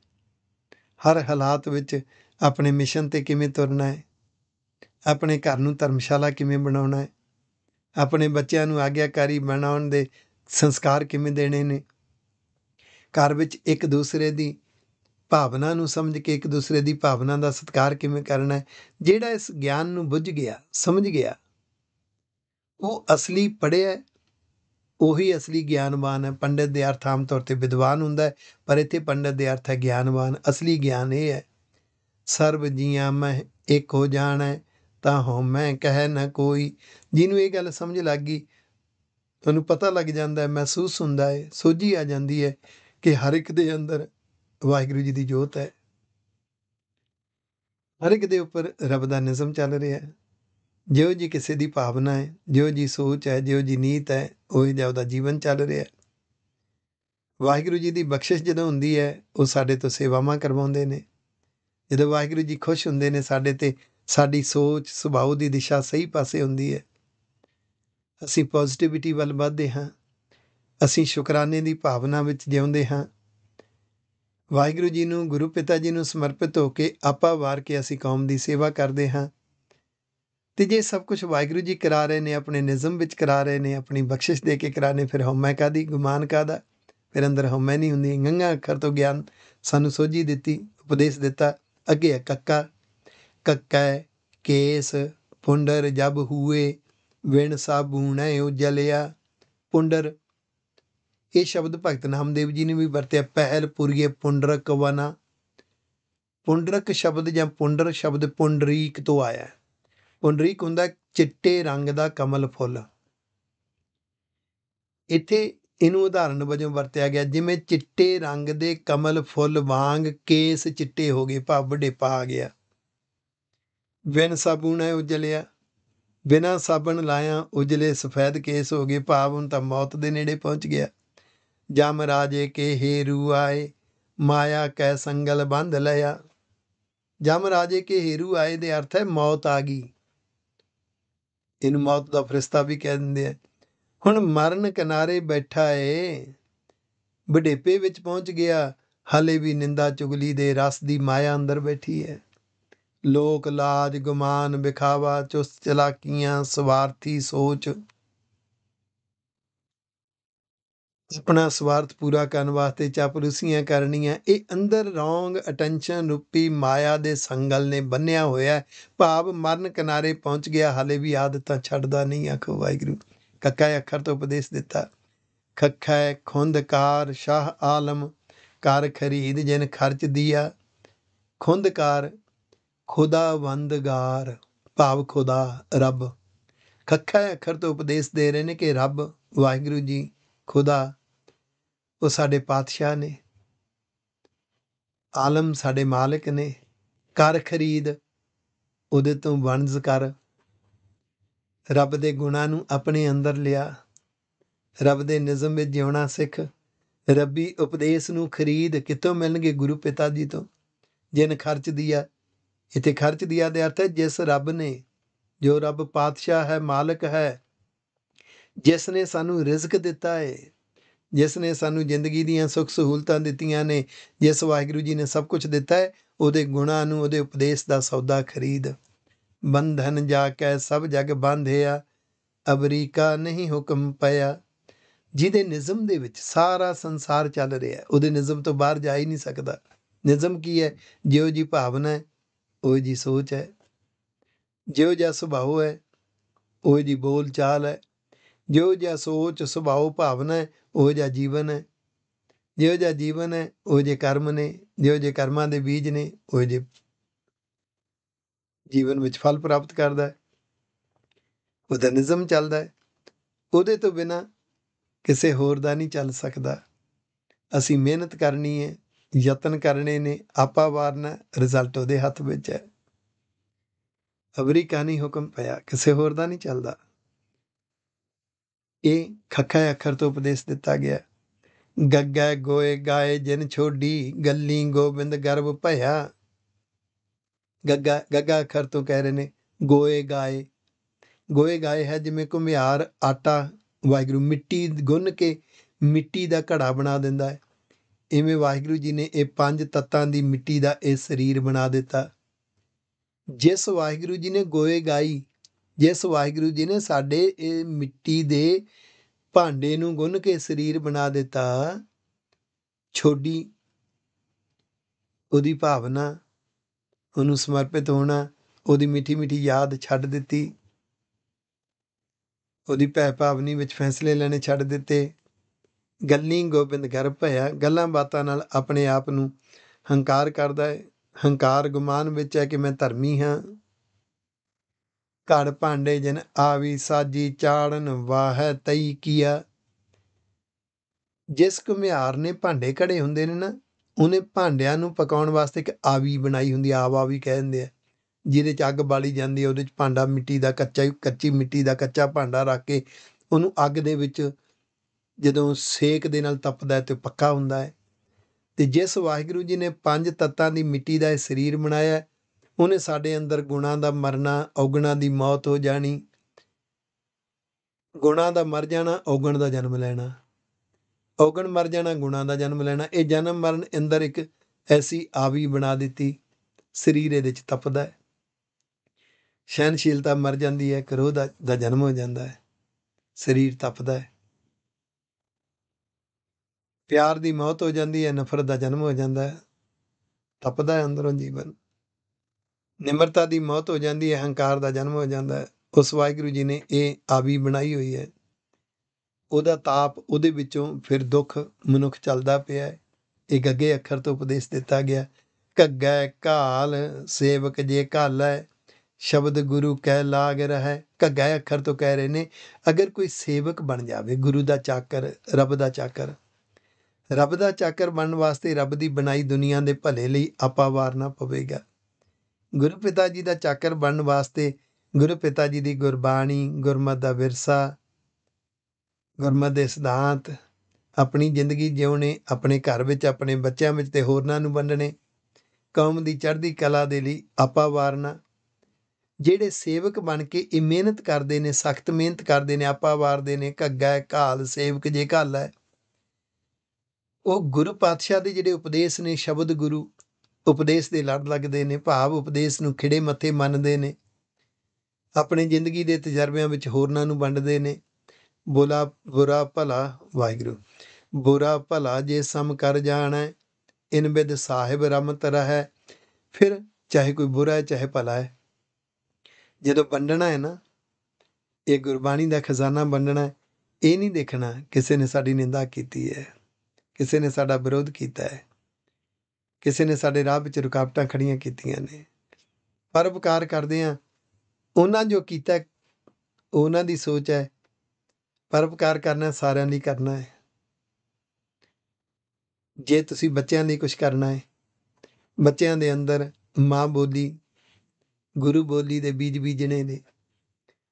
ਹਰ ਹਾਲਾਤ ਵਿੱਚ ਆਪਣੇ ਮਿਸ਼ਨ ਤੇ ਕਿਵੇਂ ਤੁਰਨਾ ਹੈ ਆਪਣੇ ਘਰ ਨੂੰ ਧਰਮਸ਼ਾਲਾ ਕਿਵੇਂ ਬਣਾਉਣਾ ਹੈ ਆਪਣੇ ਬੱਚਿਆਂ ਨੂੰ ਆਗਿਆਕਾਰੀ ਬਣਾਉਣ ਦੇ ਸੰਸਕਾਰ ਕਿਵੇਂ ਦੇਣੇ ਨੇ ਘਰ ਵਿੱਚ ਇੱਕ ਦੂਸਰੇ ਦੀ ਭਾਵਨਾ ਨੂੰ ਸਮਝ ਕੇ ਇੱਕ ਦੂਸਰੇ ਦੀ ਭਾਵਨਾ ਦਾ ਸਤਿਕਾਰ ਕਿਵੇਂ ਕਰਨਾ ਹੈ ਜਿਹੜਾ ਇਸ ਗਿਆਨ ਨੂੰ ਬੁੱਝ ਗਿਆ ਸਮਝ ਗਿਆ ਉਹ ਅਸਲੀ ਪੜਿਆ ਉਹੀ ਅਸਲੀ ਗਿਆਨਵਾਨ ਹੈ ਪੰਡਿਤ ਦੇ ਅਰਥ ਆਮ ਤੌਰ ਤੇ ਵਿਦਵਾਨ ਹੁੰਦਾ ਹੈ ਪਰ ਇੱਥੇ ਪੰਡਿਤ ਦੇ ਅਰਥ ਹੈ ਗਿਆਨਵਾਨ ਅਸਲੀ ਗਿਆਨ ਇਹ ਹੈ ਸਰਬ ਜੀਆਂ ਮੈਂ ਇੱਕ ਹੋ ਜਾਣਾ ਤਾਂ ਹਉ ਮੈਂ ਕਹਿ ਨਾ ਕੋਈ ਜਿਹਨੂੰ ਇਹ ਗੱਲ ਸਮਝ ਲੱਗ ਗਈ ਤੁਹਾਨੂੰ ਪਤਾ ਲੱਗ ਜਾਂਦਾ ਹੈ ਮਹਿਸੂਸ ਹੁੰਦਾ ਹੈ ਸੋਝੀ ਆ ਜਾਂਦੀ ਹੈ ਕਿ ਹਰ ਇੱਕ ਦੇ ਅੰਦਰ ਵਾਹਿਗੁਰੂ ਜੀ ਦੀ ਜੋਤ ਹੈ ਹਰ ਇੱਕ ਦੇ ਉੱਪਰ ਰੱਬ ਦਾ ਨਿਜ਼ਮ ਚੱਲ ਰਿਹਾ ਹੈ ਜਿਉਂ ਜੀ ਕਿਸੇ ਦੀ ਭਾਵਨਾ ਹੈ ਜਿਉਂ ਜੀ ਸੋਚ ਹੈ ਜਿਉਂ ਜੀ ਨੀਤ ਹੈ ਉਹ ਹੀ ਉਹਦਾ ਜੀਵਨ ਚੱਲ ਰਿਹਾ ਹੈ ਵਾਹਿਗੁਰੂ ਜੀ ਦੀ ਬਖਸ਼ਿਸ਼ ਜਦੋਂ ਹੁੰਦੀ ਹੈ ਉਹ ਸਾਡੇ ਤੋਂ ਸੇਵਾਵਾਂ ਕਰਵਾਉਂਦੇ ਨੇ ਜਦੋਂ ਵਾਹਿਗੁਰੂ ਜੀ ਖੁਸ਼ ਹੁੰਦੇ ਨੇ ਸਾਡੇ ਤੇ ਸਾਡੀ ਸੋਚ ਸੁਭਾਅ ਦੀ ਦਿਸ਼ਾ ਸਹੀ ਪਾਸੇ ਹੁੰਦੀ ਹੈ ਅਸੀਂ ਪੋਜ਼ਿਟਿਵਿਟੀ ਵੱਲ ਵਧਦੇ ਹਾਂ ਅਸੀਂ ਸ਼ੁਕਰਾਨੇ ਦੀ ਭਾਵਨਾ ਵਿੱਚ ਜਿਉਂਦੇ ਹਾਂ ਵਾਹਿਗੁਰੂ ਜੀ ਨੂੰ ਗੁਰੂ ਪਿਤਾ ਜੀ ਨੂੰ ਸਮਰਪਿਤ ਹੋ ਕੇ ਆਪਾ ਵਾਰ ਕੇ ਅਸੀਂ ਕੌਮ ਦੀ ਸੇਵਾ ਕਰਦੇ ਹਾਂ ਤੇ ਜੇ ਸਭ ਕੁਝ ਵਾਹਿਗੁਰੂ ਜੀ ਕਰਾ ਰਹੇ ਨੇ ਆਪਣੇ ਨਿਜ਼ਮ ਵਿੱਚ ਕਰਾ ਰਹੇ ਨੇ ਆਪਣੀ ਬਖਸ਼ਿਸ਼ ਦੇ ਕੇ ਕਰਾਣੇ ਫਿਰ ਹਉਮੈ ਕਾਦੀ ਗੁਮਾਨ ਕਾਦਾ ਫਿਰ ਅੰਦਰ ਹਉਮੈ ਨਹੀਂ ਹੁੰਦੀ ਗੰਗਾ ਅੱਖਰ ਤੋਂ ਗਿਆਨ ਸਾਨੂੰ ਸੋਝੀ ਦਿੱਤੀ ਉਪਦੇਸ਼ ਦਿੱਤਾ ਅੱਗੇ ਕੱਕਾ ਕੱਕਾ ਕੇਸ ਪੁੰਡਰ ਜਬ ਹੂਏ ਵਿਣ ਸਾਬੂਣੈ ਉਜਲਿਆ ਪੁੰਡਰ ਇਹ ਸ਼ਬਦ ਭਗਤ ਨਾਮਦੇਵ ਜੀ ਨੇ ਵੀ ਵਰਤਿਆ ਪਹਿਲ ਪੁਰੀਏ ਪੁੰਡਰਕ ਵਨਾ ਪੁੰਡਰਕ ਸ਼ਬਦ ਜਾਂ ਪੁੰਡਰ ਸ਼ਬਦ ਪੁੰਡਰੀਕ ਤੋਂ ਆਇਆ ਹੈ ਪੁੰਡਰੀਕ ਹੁੰਦਾ ਚਿੱਟੇ ਰੰਗ ਦਾ ਕਮਲ ਫੁੱਲ ਇੱਥੇ ਇਹਨੂੰ ਉਦਾਹਰਨ ਵਜੋਂ ਵਰਤਿਆ ਗਿਆ ਜਿਵੇਂ ਚਿੱਟੇ ਰੰਗ ਦੇ ਕਮਲ ਫੁੱਲ ਵਾਂਗ ਕੇਸ ਚਿੱਟੇ ਹੋ ਗਏ ਭਾਵ ਵਡੇਪਾ ਆ ਗਿਆ ਬਿਨ ਸਾਬੂਣ ਹੈ ਉਜਲਿਆ ਬਿਨਾ ਸਾਬਣ ਲਾਇਆ ਉਜਲੇ ਸਫੈਦ ਕੇਸ ਹੋ ਗਏ ਭਾਵ ਹੁਣ ਤਾਂ ਮੌਤ ਦੇ ਨੇੜੇ ਪਹੁੰਚ ਗਿਆ ਜਮ ਰਾਜੇ ਕੇ ਹੇਰੂ ਆਏ ਮਾਇਆ ਕੈ ਸੰਗਲ ਬੰਧ ਲਿਆ ਜਮ ਰਾਜੇ ਕੇ ਹੇਰੂ ਆਏ ਦੇ ਅਰਥ ਹੈ ਮੌਤ ਆ ਗਈ ਇਹਨੂੰ ਮੌਤ ਦਾ ਫਰਿਸ਼ਤਾ ਵੀ ਕਹਿ ਦਿੰਦੇ ਆ ਹੁਣ ਮਰਨ ਕਿਨਾਰੇ ਬੈਠਾ ਏ ਬਡੇਪੇ ਵਿੱਚ ਪਹੁੰਚ ਗਿਆ ਹਲੇ ਵੀ ਨਿੰਦਾ ਚੁਗਲੀ ਦੇ ਰਸ ਦੀ ਮਾਇਆ ਅੰਦਰ ਬੈਠੀ ਹੈ ਲੋਕ ਲਾਜ ਗੁਮਾਨ ਵਿਖਾਵਾ ਚੁਸਤ ਚਲਾਕੀਆਂ ਸਵਾਰਥੀ ਸੋਚ ਆਪਣਾ ਸਵਾਰਥ ਪੂਰਾ ਕਰਨ ਵਾਸਤੇ ਚਾਪਲੂਸੀਆਂ ਕਰਨੀਆਂ ਇਹ ਅੰਦਰ ਰੋਂਗ ਅਟੈਂਸ਼ਨ ਰੂਪੀ ਮਾਇਆ ਦੇ ਸੰਗਲ ਨੇ ਬੰਨਿਆ ਹੋਇਆ ਭਾਵ ਮਰਨ ਕਿਨਾਰੇ ਪਹੁੰਚ ਗਿਆ ਹਾਲੇ ਵੀ ਆਦਤਾਂ ਛੱਡਦਾ ਨਹੀਂ ਆਖੋ ਵਾਹਿਗੁਰੂ ਕੱਕਾ ਅੱਖਰ ਤੋਂ ਉਪਦੇਸ਼ ਦਿੱਤਾ ਖੱਖੈ ਖੁੰਦਕਾਰ ਸ਼ਾਹ ਆਲਮ ਕਰ ਖਰੀਦ ਜਿਨ ਖਰਚ ਦਿਆ ਖੁੰਦਕਾਰ ਖੁਦਾਵੰਦਗਾਰ ਭਾਵ ਖੁਦਾ ਰੱਬ ਖੱਖੈ ਅੱਖਰ ਤੋਂ ਉਪਦੇਸ਼ ਦੇ ਰਹੇ ਨੇ ਕਿ ਰੱਬ ਵਾਹਿਗੁਰੂ ਜੀ ਖੁਦਾ ਉਹ ਸਾਡੇ ਪਾਤਸ਼ਾਹ ਨੇ ਆਲਮ ਸਾਡੇ ਮਾਲਕ ਨੇ ਕਰ ਖਰੀਦ ਉਹਦੇ ਤੋਂ ਵਣਜ ਕਰ ਰੱਬ ਦੇ ਗੁਣਾਂ ਨੂੰ ਆਪਣੇ ਅੰਦਰ ਲਿਆ ਰੱਬ ਦੇ ਨਿਜ਼ਮ ਵਿੱਚ ਜਿਉਣਾ ਸਿੱਖ ਰੱਬੀ ਉਪਦੇਸ਼ ਨੂੰ ਖਰੀਦ ਕਿੱਥੋਂ ਮਿਲਣਗੇ ਗੁਰੂ ਪਿਤਾ ਜੀ ਤੋਂ ਜਿਨ ਖਰਚ ਦਿਆ ਇਥੇ ਖਰਚ ਦਿਆ ਦੇ ਅਰਥ ਹੈ ਜਿਸ ਰੱਬ ਨੇ ਜੋ ਰੱਬ ਪਾਤਸ਼ਾਹ ਹੈ ਮਾਲਕ ਹੈ ਜਿਸ ਨੇ ਸਾਨੂੰ ਰਿਜ਼ਕ ਦਿੱਤਾ ਹੈ ਜਿਸ ਨੇ ਸਾਨੂੰ ਜ਼ਿੰਦਗੀ ਦੀਆਂ ਸੁੱਖ ਸਹੂਲਤਾਂ ਦਿੱਤੀਆਂ ਨੇ ਜਿਸ ਵਾਹਿਗੁਰੂ ਜੀ ਨੇ ਸਭ ਕੁਝ ਦਿੱਤਾ ਹੈ ਉਹਦੇ ਗੁਣਾਂ ਨੂੰ ਉਹਦੇ ਉਪਦੇਸ਼ ਦਾ ਸੌਦਾ ਖਰੀਦ ਬੰਧਨ ਜਾ ਕੇ ਸਭ ਜਗ ਬੰਧਿਆ ਅਮਰੀਕਾ ਨਹੀਂ ਹੁਕਮ ਪਿਆ ਜਿਹਦੇ ਨਿਜ਼ਮ ਦੇ ਵਿੱਚ ਸਾਰਾ ਸੰਸਾਰ ਚੱਲ ਰਿਹਾ ਹੈ ਉਹਦੇ ਨਿਜ਼ਮ ਤੋਂ ਬਾਹਰ ਜਾ ਹੀ ਨਹੀਂ ਸਕਦਾ ਨਿਜ਼ਮ ਕੀ ਹੈ ਜਿਉ ਜੀ ਭਾਵਨਾ ਹੈ ਉਹ ਜੀ ਸੋਚ ਹੈ ਜਿਉ ਜਾ ਸੁਭਾਅ ਹੈ ਉਹ ਜੀ ਬੋਲ ਚਾਲ ਹੈ ਜੋ ਜਿਹਾ ਸੋਚ ਸੁਭਾਅ ਭਾਵਨਾ ਹੈ ਉਹ ਜਿਹਾ ਜੀਵਨ ਹੈ ਜਿਹੋ ਜਿਹਾ ਜੀਵਨ ਹੈ ਉਹ ਜੇ ਕਰਮ ਨੇ ਜਿਹੋ ਜੇ ਕਰਮਾਂ ਦੇ ਬੀਜ ਨੇ ਉਹ ਜੇ ਜੀਵਨ ਵਿੱਚ ਫਲ ਪ੍ਰਾਪਤ ਕਰਦਾ ਹੈ ਉਹਦਾ ਨਿਯਮ ਚੱਲਦਾ ਹੈ ਉਹਦੇ ਤੋਂ ਬਿਨਾ ਕਿਸੇ ਹੋਰ ਦਾ ਨਹੀਂ ਚੱਲ ਸਕਦਾ ਅਸੀਂ ਮਿਹਨਤ ਕਰਨੀ ਹੈ ਯਤਨ ਕਰਨੇ ਨੇ ਆਪਾ ਵਾਰਨਾ ਰਿਜ਼ਲਟ ਉਹਦੇ ਹੱਥ ਵਿੱਚ ਹੈ ਅਮਰੀਕਾ ਕਾਨੀ ਹੁਕਮ ਪਿਆ ਕਿਸੇ ਹੋਰ ਦਾ ਨਹੀਂ ਚੱਲਦਾ ਇਹ ਖੱਖਾ ਅੱਖਰ ਤੋਂ ਉਪਦੇਸ਼ ਦਿੱਤਾ ਗਿਆ ਗੱਗਾ ਗੋਏ ਗਾਏ ਜਿਨ ਛੋਡੀ ਗੱਲੀ ਗੋਬਿੰਦ ਗਰਬ ਭਇਆ ਗੱਗਾ ਗੱਗਾ ਅੱਖਰ ਤੋਂ ਕਹਿ ਰਹੇ ਨੇ ਗੋਏ ਗਾਏ ਗੋਏ ਗਾਏ ਹੈ ਜਿਵੇਂ ਕੁਮਿਆਰ ਆਟਾ ਵਾਹਿਗੁਰੂ ਮਿੱਟੀ ਗੁੰਨ ਕੇ ਮਿੱਟੀ ਦਾ ਘੜਾ ਬਣਾ ਦਿੰਦਾ ਹੈ ਇਵੇਂ ਵਾਹਿਗੁਰੂ ਜੀ ਨੇ ਇਹ ਪੰਜ ਤੱਤਾਂ ਦੀ ਮਿੱਟੀ ਦਾ ਇਹ ਸਰੀਰ ਬਣਾ ਦਿੱਤਾ ਜਿਸ ਵਾਹਿਗੁਰੂ ਜੀ ਨੇ ਗੋਏ ਗਾਈ ਜਿਸ ਵਾਹਿਗੁਰੂ ਜੀ ਨੇ ਸਾਡੇ ਇਹ ਮਿੱਟੀ ਦੇ ਭਾਂਡੇ ਨੂੰ ਗੁੰਨ ਕੇ ਸਰੀਰ ਬਣਾ ਦਿੱਤਾ ਛੋਡੀ ਉਹਦੀ ਭਾਵਨਾ ਉਹਨੂੰ ਸਮਰਪਿਤ ਹੋਣਾ ਉਹਦੀ ਮਿੱਠੀ ਮਿੱਠੀ ਯਾਦ ਛੱਡ ਦਿੱਤੀ ਉਹਦੀ ਭੈ ਭਾਵਨੀ ਵਿੱਚ ਫੈਸਲੇ ਲੈਣੇ ਛੱਡ ਦਿੱਤੇ ਗੱਲੀ ਗੋਬਿੰਦ ਘਰ ਭਇਆ ਗੱਲਾਂ ਬਾਤਾਂ ਨਾਲ ਆਪਣੇ ਆਪ ਨੂੰ ਹੰਕਾਰ ਕਰਦਾ ਹੈ ਹੰਕਾਰ ਗੁਮਾਨ ਵਿੱਚ ਹੈ ਕਿ ਮੈਂ ਧਰਮੀ ਹਾਂ ਘੜ ਭਾਂਡੇ ਜਨ ਆਵੀ ਸਾਜੀ ਚਾੜਨ ਵਾਹੈ ਤਈ ਕੀਆ ਜਿਸ ਕੁਮਿਆਰ ਨੇ ਭਾਂਡੇ ਘੜੇ ਹੁੰਦੇ ਨੇ ਨਾ ਉਹਨੇ ਭਾਂਡਿਆਂ ਨੂੰ ਪਕਾਉਣ ਵਾਸਤੇ ਇੱਕ ਆਵੀ ਬਣਾਈ ਹੁੰਦੀ ਆ ਆਵ ਆਵੀ ਕਹਿੰਦੇ ਆ ਜਿਹਦੇ 'ਚ ਅੱਗ ਬਾਲੀ ਜਾਂਦੀ ਹੈ ਉਹਦੇ 'ਚ ਭਾਂਡਾ ਮਿੱਟੀ ਦਾ ਕੱਚਾ ਕੱਚੀ ਮਿੱਟੀ ਦਾ ਕੱਚਾ ਭਾਂਡਾ ਰੱਖ ਕੇ ਉਹਨੂੰ ਅੱਗ ਦੇ ਵਿੱਚ ਜਦੋਂ ਸੇਕ ਦੇ ਨਾਲ ਤਪਦਾ ਹੈ ਤੇ ਪੱਕਾ ਹੁੰਦਾ ਹੈ ਤੇ ਜਿਸ ਵਾਹਿਗੁਰੂ ਜੀ ਨੇ ਪੰਜ ਤੱਤਾਂ ਦੀ ਮਿੱਟੀ ਦਾ ਇਹ ਸਰੀਰ ਬਣਾਇਆ ਉਹਨੇ ਸਾਡੇ ਅੰਦਰ ਗੁਣਾ ਦਾ ਮਰਨਾ ਔਗਣਾ ਦੀ ਮੌਤ ਹੋ ਜਾਣੀ ਗੁਣਾ ਦਾ ਮਰ ਜਾਣਾ ਔਗਣ ਦਾ ਜਨਮ ਲੈਣਾ ਔਗਣ ਮਰ ਜਾਣਾ ਗੁਣਾ ਦਾ ਜਨਮ ਲੈਣਾ ਇਹ ਜਨਮ ਮਰਨ ਅੰਦਰ ਇੱਕ ਐਸੀ ਆਵੀ ਬਣਾ ਦਿੱਤੀ ਸਰੀਰ ਦੇ ਵਿੱਚ ਤਪਦਾ ਹੈ ਸ਼ੈਨਸ਼ੀਲਤਾ ਮਰ ਜਾਂਦੀ ਹੈ ਕਰੋਧ ਦਾ ਜਨਮ ਹੋ ਜਾਂਦਾ ਹੈ ਸਰੀਰ ਤਪਦਾ ਹੈ ਪਿਆਰ ਦੀ ਮੌਤ ਹੋ ਜਾਂਦੀ ਹੈ ਨਫ਼ਰਤ ਦਾ ਜਨਮ ਹੋ ਜਾਂਦਾ ਹੈ ਤਪਦਾ ਹੈ ਅੰਦਰੋਂ ਜੀਵਨ ਨਿਮਰਤਾ ਦੀ ਮੌਤ ਹੋ ਜਾਂਦੀ ਹੈ ਹੰਕਾਰ ਦਾ ਜਨਮ ਹੋ ਜਾਂਦਾ ਹੈ ਉਸ ਵਾਹਿਗੁਰੂ ਜੀ ਨੇ ਇਹ ਆਵੀ ਬਣਾਈ ਹੋਈ ਹੈ ਉਹਦਾ ਤਾਪ ਉਹਦੇ ਵਿੱਚੋਂ ਫਿਰ ਦੁੱਖ ਮਨੁੱਖ ਚੱਲਦਾ ਪਿਆ ਹੈ ਇਹ ਗੱਗੇ ਅੱਖਰ ਤੋਂ ਉਪਦੇਸ਼ ਦਿੱਤਾ ਗਿਆ ਕੱਗੈ ਕਾਲ ਸੇਵਕ ਜੇ ਕਾਲੈ ਸ਼ਬਦ ਗੁਰੂ ਕਹਿ ਲਾਗ ਰਹਿ ਕੱਗੈ ਅੱਖਰ ਤੋਂ ਕਹਿ ਰਹੇ ਨੇ ਅਗਰ ਕੋਈ ਸੇਵਕ ਬਣ ਜਾਵੇ ਗੁਰੂ ਦਾ ਚਾਕਰ ਰੱਬ ਦਾ ਚਾਕਰ ਰੱਬ ਦਾ ਚਾਕਰ ਬਣਨ ਵਾਸਤੇ ਰੱਬ ਦੀ ਬਣਾਈ ਦੁਨੀਆ ਦੇ ਭਲੇ ਲਈ ਆਪਾ ਵਾਰਨਾ ਪਵੇਗਾ ਗੁਰੂ ਪਿਤਾ ਜੀ ਦਾ ਚਾਕਰ ਬਣਨ ਵਾਸਤੇ ਗੁਰੂ ਪਿਤਾ ਜੀ ਦੀ ਗੁਰਬਾਣੀ ਗੁਰਮਤ ਦਾ ਵਿਰਸਾ ਗੁਰਮਤ ਦੇ ਸਿਧਾਂਤ ਆਪਣੀ ਜ਼ਿੰਦਗੀ ਜਿਉਣੇ ਆਪਣੇ ਘਰ ਵਿੱਚ ਆਪਣੇ ਬੱਚਿਆਂ ਵਿੱਚ ਤੇ ਹੋਰਨਾਂ ਨੂੰ ਵੰਡਣੇ ਕੌਮ ਦੀ ਚੜ੍ਹਦੀ ਕਲਾ ਦੇ ਲਈ ਆਪਾ ਵਾਰਨਾ ਜਿਹੜੇ ਸੇਵਕ ਬਣ ਕੇ ਇਹ ਮਿਹਨਤ ਕਰਦੇ ਨੇ ਸਖਤ ਮਿਹਨਤ ਕਰਦੇ ਨੇ ਆਪਾ ਵਾਰਦੇ ਨੇ ਘੱਗਾ ਘਾਲ ਸੇਵਕ ਜੇ ਕਾਲ ਹੈ ਉਹ ਗੁਰੂ ਪਾਤਸ਼ਾਹ ਦੇ ਜਿਹੜੇ ਉਪਦੇਸ਼ ਨੇ ਸ਼ਬਦ ਗੁਰੂ ਉਪਦੇਸ਼ ਦੇ ਲੜ ਲੱਗਦੇ ਨੇ ਭਾਵ ਉਪਦੇਸ਼ ਨੂੰ ਖਿੜੇ ਮੱਥੇ ਮੰਨਦੇ ਨੇ ਆਪਣੀ ਜ਼ਿੰਦਗੀ ਦੇ ਤਜਰਬਿਆਂ ਵਿੱਚ ਹੋਰਨਾਂ ਨੂੰ ਵੰਡਦੇ ਨੇ ਬੋਲਾ ਬੁਰਾ ਭਲਾ ਵਾਹਿਗੁਰੂ ਬੁਰਾ ਭਲਾ ਜੇ ਸਮ ਕਰ ਜਾਣਾ ਇਨ ਬਿਦ ਸਾਹਿਬ ਰਮਤ ਰਹਿ ਫਿਰ ਚਾਹੇ ਕੋਈ ਬੁਰਾ ਹੈ ਚਾਹੇ ਭਲਾ ਹੈ ਜਦੋਂ ਵੰਡਣਾ ਹੈ ਨਾ ਇਹ ਗੁਰਬਾਣੀ ਦਾ ਖਜ਼ਾਨਾ ਵੰਡਣਾ ਇਹ ਨਹੀਂ ਦੇਖਣਾ ਕਿਸੇ ਨੇ ਸਾਡੀ ਨਿੰਦਾ ਕੀਤੀ ਹੈ ਕਿਸੇ ਨੇ ਸਾਡਾ ਵਿਰੋਧ ਕੀਤਾ ਹੈ ਕਿਸੇ ਨੇ ਸਾਡੇ ਰਾਹ ਵਿੱਚ ਰੁਕਾਵਟਾਂ ਖੜੀਆਂ ਕੀਤੀਆਂ ਨੇ ਉਪਕਾਰ ਕਰਦੇ ਆ ਉਹਨਾਂ ਜੋ ਕੀਤਾ ਉਹਨਾਂ ਦੀ ਸੋਚ ਹੈ ਉਪਕਾਰ ਕਰਨਾ ਸਾਰਿਆਂ ਲਈ ਕਰਨਾ ਹੈ ਜੇ ਤੁਸੀਂ ਬੱਚਿਆਂ ਲਈ ਕੁਝ ਕਰਨਾ ਹੈ ਬੱਚਿਆਂ ਦੇ ਅੰਦਰ ਮਾਂ ਬੋਲੀ ਗੁਰੂ ਬੋਲੀ ਦੇ ਬੀਜ ਬੀਜਣੇ ਨੇ